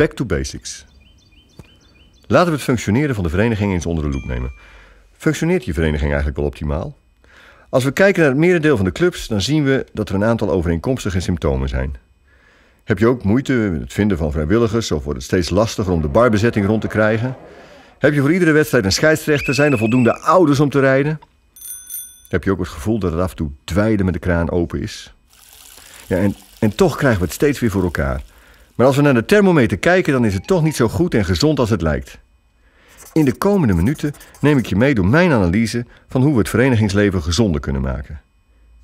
Back to basics. Laten we het functioneren van de vereniging eens onder de loep nemen. Functioneert je vereniging eigenlijk wel optimaal? Als we kijken naar het merendeel van de clubs, dan zien we dat er een aantal overeenkomstige symptomen zijn. Heb je ook moeite met het vinden van vrijwilligers of wordt het steeds lastiger om de barbezetting rond te krijgen? Heb je voor iedere wedstrijd een scheidsrechter? Zijn er voldoende ouders om te rijden? Heb je ook het gevoel dat het af en toe dwijden met de kraan open is? Ja, en, en toch krijgen we het steeds weer voor elkaar. Maar als we naar de thermometer kijken, dan is het toch niet zo goed en gezond als het lijkt. In de komende minuten neem ik je mee door mijn analyse van hoe we het verenigingsleven gezonder kunnen maken.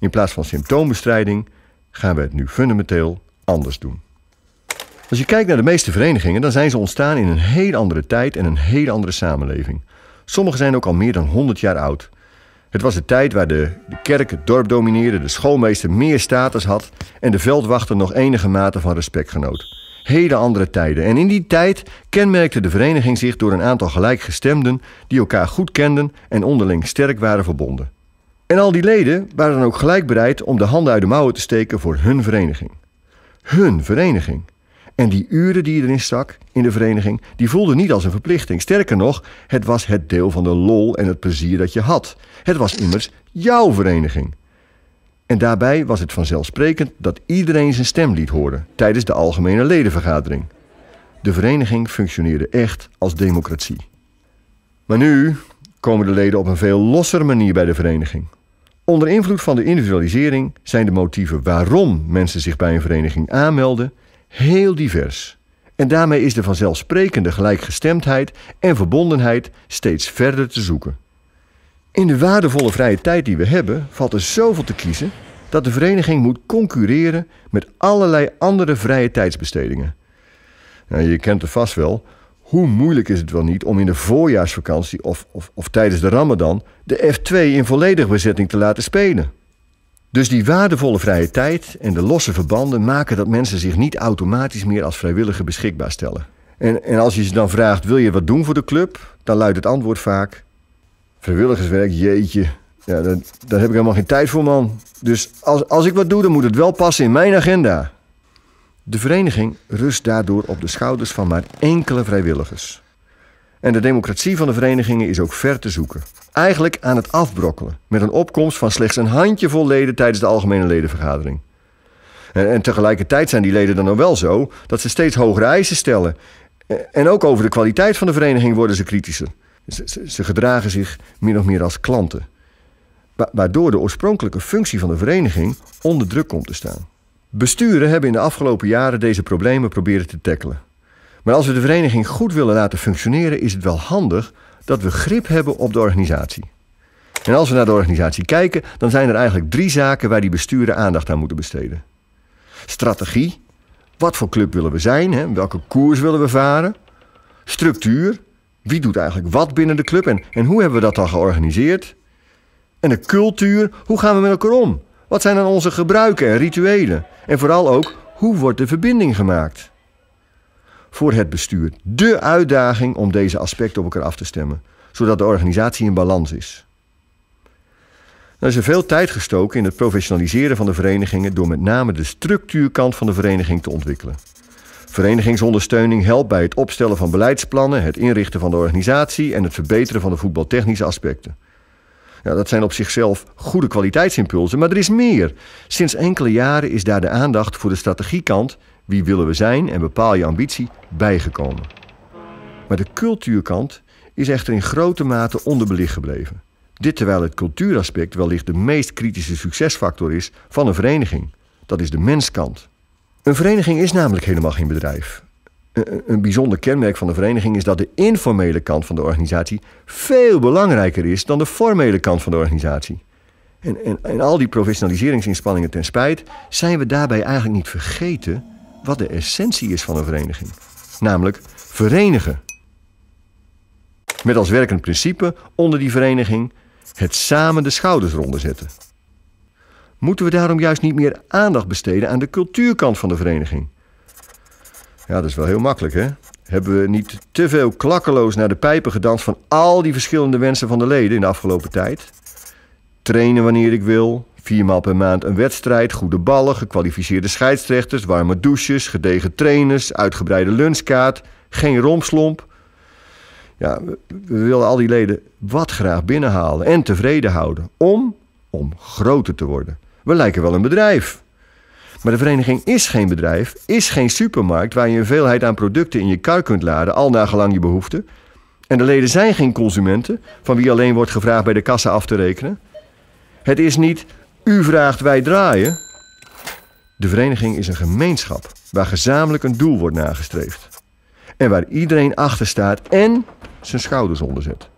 In plaats van symptoombestrijding gaan we het nu fundamenteel anders doen. Als je kijkt naar de meeste verenigingen, dan zijn ze ontstaan in een heel andere tijd en een heel andere samenleving. Sommige zijn ook al meer dan 100 jaar oud. Het was de tijd waar de, de kerk het dorp domineerde, de schoolmeester meer status had en de veldwachter nog enige mate van respect genoot hele andere tijden. En in die tijd kenmerkte de vereniging zich door een aantal gelijkgestemden die elkaar goed kenden en onderling sterk waren verbonden. En al die leden waren dan ook gelijk bereid om de handen uit de mouwen te steken voor hun vereniging. Hun vereniging. En die uren die je erin stak, in de vereniging, die voelden niet als een verplichting. Sterker nog, het was het deel van de lol en het plezier dat je had. Het was immers jouw vereniging. En daarbij was het vanzelfsprekend dat iedereen zijn stem liet horen tijdens de algemene ledenvergadering. De vereniging functioneerde echt als democratie. Maar nu komen de leden op een veel losser manier bij de vereniging. Onder invloed van de individualisering zijn de motieven waarom mensen zich bij een vereniging aanmelden heel divers. En daarmee is de vanzelfsprekende gelijkgestemdheid en verbondenheid steeds verder te zoeken. In de waardevolle vrije tijd die we hebben, valt er zoveel te kiezen dat de vereniging moet concurreren met allerlei andere vrije tijdsbestedingen. Nou, je kent het vast wel. Hoe moeilijk is het wel niet om in de voorjaarsvakantie of, of, of tijdens de Ramadan de F2 in volledige bezetting te laten spelen? Dus die waardevolle vrije tijd en de losse verbanden maken dat mensen zich niet automatisch meer als vrijwilliger beschikbaar stellen. En, en als je ze dan vraagt: wil je wat doen voor de club? Dan luidt het antwoord vaak: Vrijwilligerswerk, jeetje. Ja, daar, daar heb ik helemaal geen tijd voor, man. Dus als, als ik wat doe, dan moet het wel passen in mijn agenda. De vereniging rust daardoor op de schouders van maar enkele vrijwilligers. En de democratie van de verenigingen is ook ver te zoeken. Eigenlijk aan het afbrokkelen, met een opkomst van slechts een handjevol leden tijdens de algemene ledenvergadering. En, tegelijkertijd zijn die leden dan ook wel zo dat ze steeds hogere eisen stellen. En ook over de kwaliteit van de vereniging worden ze kritischer. Ze, ze, gedragen zich min of meer als klanten. waardoor de oorspronkelijke functie van de vereniging onder druk komt te staan. Besturen hebben in de afgelopen jaren deze problemen proberen te tackelen. Maar als we de vereniging goed willen laten functioneren, is het wel handig dat we grip hebben op de organisatie. En als we naar de organisatie kijken, dan zijn er eigenlijk drie zaken waar die besturen aandacht aan moeten besteden: strategie. Wat voor club willen we zijn? Hè? Welke koers willen we varen? Structuur. Wie doet eigenlijk wat binnen de club en, hoe hebben we dat dan georganiseerd? En de cultuur, hoe gaan we met elkaar om? Wat zijn dan onze gebruiken en rituelen? En vooral ook, hoe wordt de verbinding gemaakt? Voor het bestuur de uitdaging om deze aspecten op elkaar af te stemmen, zodat de organisatie in balans is. Er is er veel tijd gestoken in het professionaliseren van de verenigingen door met name de structuurkant van de vereniging te ontwikkelen. Verenigingsondersteuning helpt bij het opstellen van beleidsplannen, het inrichten van de organisatie en het verbeteren van de voetbaltechnische aspecten. Ja, dat zijn op zichzelf goede kwaliteitsimpulsen, maar er is meer. Sinds enkele jaren is daar de aandacht voor de strategiekant, wie willen we zijn en bepaal je ambitie, bijgekomen. Maar de cultuurkant is echter in grote mate onderbelicht gebleven. Dit terwijl het cultuuraspect wellicht de meest kritische succesfactor is van een vereniging. Dat is de menskant. Een vereniging is namelijk helemaal geen bedrijf. Een bijzonder kenmerk van de vereniging is dat de informele kant van de organisatie veel belangrijker is dan de formele kant van de organisatie. En, en, en al die professionaliseringsinspanningen ten spijt, zijn we daarbij eigenlijk niet vergeten wat de essentie is van een vereniging. Namelijk verenigen. Met als werkend principe onder die vereniging het samen de schouders zetten. Moeten we daarom juist niet meer aandacht besteden aan de cultuurkant van de vereniging? Ja, dat is wel heel makkelijk, hè? Hebben we niet te veel klakkeloos naar de pijpen gedanst van al die verschillende wensen van de leden in de afgelopen tijd? Trainen wanneer ik wil, viermaal per maand een wedstrijd, goede ballen, gekwalificeerde scheidsrechters, warme douches, gedegen trainers, uitgebreide lunchkaart, geen romslomp. Ja, we, we willen al die leden wat graag binnenhalen en tevreden houden om, om groter te worden we lijken wel een bedrijf. Maar de vereniging is geen bedrijf, is geen supermarkt waar je een veelheid aan producten in je kuik kunt laden, al gelang je behoeften. En de leden zijn geen consumenten, van wie alleen wordt gevraagd bij de kassa af te rekenen. Het is niet u vraagt, wij draaien. De vereniging is een gemeenschap waar gezamenlijk een doel wordt nagestreefd. En waar iedereen achter staat en zijn schouders onder zet.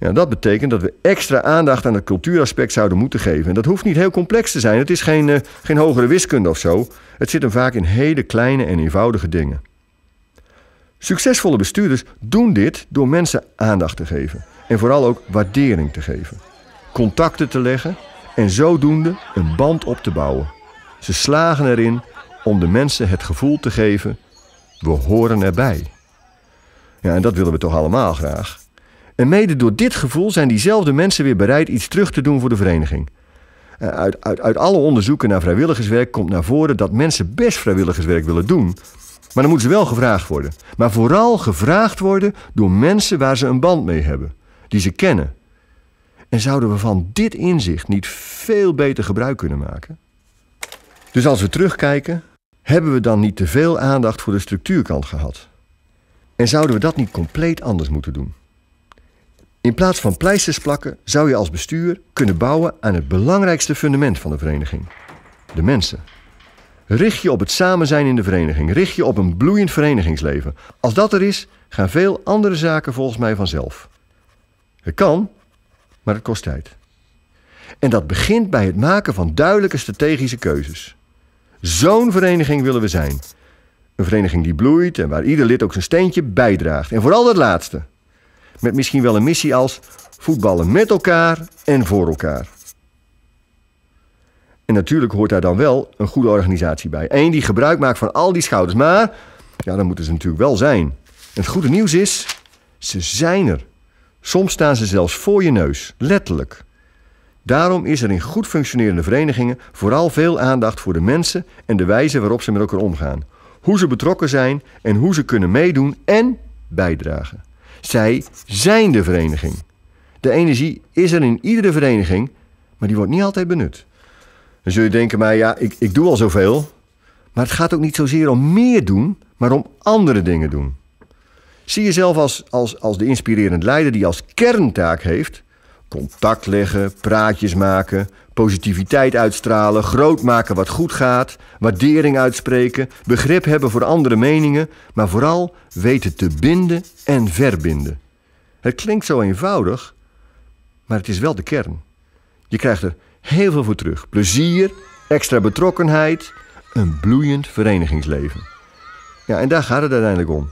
Ja, dat betekent dat we extra aandacht aan het cultuuraspect zouden moeten geven. En dat hoeft niet heel complex te zijn. Het is geen, eh, geen hogere wiskunde of zo. Het zit hem vaak in hele kleine en eenvoudige dingen. Succesvolle bestuurders doen dit door mensen aandacht te geven. En vooral ook waardering te geven. Contacten te leggen en zodoende een band op te bouwen. Ze slagen erin om de mensen het gevoel te geven: we horen erbij. Ja, en dat willen we toch allemaal graag. En mede door dit gevoel zijn diezelfde mensen weer bereid iets terug te doen voor de vereniging. Eh, uit, uit, uit alle onderzoeken naar vrijwilligerswerk komt naar voren dat mensen best vrijwilligerswerk willen doen. Maar dan moeten ze wel gevraagd worden. Maar vooral gevraagd worden door mensen waar ze een band mee hebben, die ze kennen. En zouden we van dit inzicht niet veel beter gebruik kunnen maken? Dus als we terugkijken, hebben we dan niet te veel aandacht voor de structuurkant gehad? En zouden we dat niet compleet anders moeten doen? In plaats van pleisters plakken zou je als bestuur kunnen bouwen aan het belangrijkste fundament van de vereniging: de mensen. Richt je op het samen zijn in de vereniging, richt je op een bloeiend verenigingsleven. Als dat er is, gaan veel andere zaken volgens mij vanzelf. Het kan, maar het kost tijd. En dat begint bij het maken van duidelijke strategische keuzes. Zo'n vereniging willen we zijn. Een vereniging die bloeit en waar ieder lid ook zijn steentje bijdraagt. En vooral dat laatste. Met misschien wel een missie als voetballen met elkaar en voor elkaar. En natuurlijk hoort daar dan wel een goede organisatie bij. Eén die gebruik maakt van al die schouders. Maar, ja, dan moeten ze natuurlijk wel zijn. het goede nieuws is, ze zijn er. Soms staan ze zelfs voor je neus, letterlijk. Daarom is er in goed functionerende verenigingen vooral veel aandacht voor de mensen en de wijze waarop ze met elkaar omgaan. Hoe ze betrokken zijn en hoe ze kunnen meedoen en bijdragen. Zij zijn de vereniging. De energie is er in iedere vereniging, maar die wordt niet altijd benut. Dan zul je denken, maar ja, ik, ik doe al zoveel. Maar het gaat ook niet zozeer om meer doen, maar om andere dingen doen. Zie jezelf als, als, als de inspirerend leider die als kerntaak heeft... contact leggen, praatjes maken, Positiviteit uitstralen, groot maken wat goed gaat, waardering uitspreken, begrip hebben voor andere meningen, maar vooral weten te binden en verbinden. Het klinkt zo eenvoudig, maar het is wel de kern. Je krijgt er heel veel voor terug: plezier, extra betrokkenheid, een bloeiend verenigingsleven. Ja, en daar gaat het uiteindelijk om.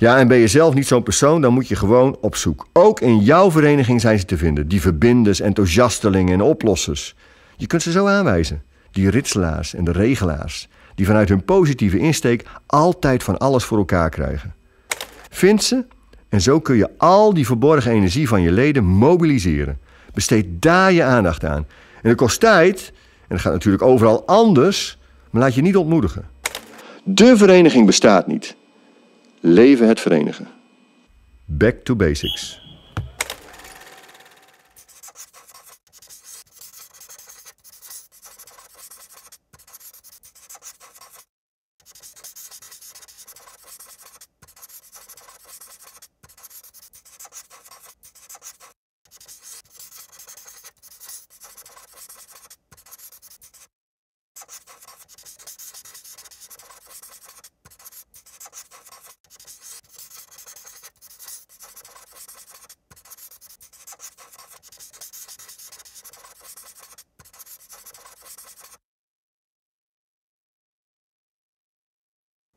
Ja, en ben je zelf niet zo'n persoon, dan moet je gewoon op zoek. Ook in jouw vereniging zijn ze te vinden. Die verbinders, enthousiastelingen en oplossers. Je kunt ze zo aanwijzen. Die ritselaars en de regelaars. Die vanuit hun positieve insteek altijd van alles voor elkaar krijgen. Vind ze en zo kun je al die verborgen energie van je leden mobiliseren. Besteed daar je aandacht aan. En het kost tijd, en dat gaat natuurlijk overal anders, maar laat je niet ontmoedigen. De vereniging bestaat niet. Leven het verenigen. Back to basics.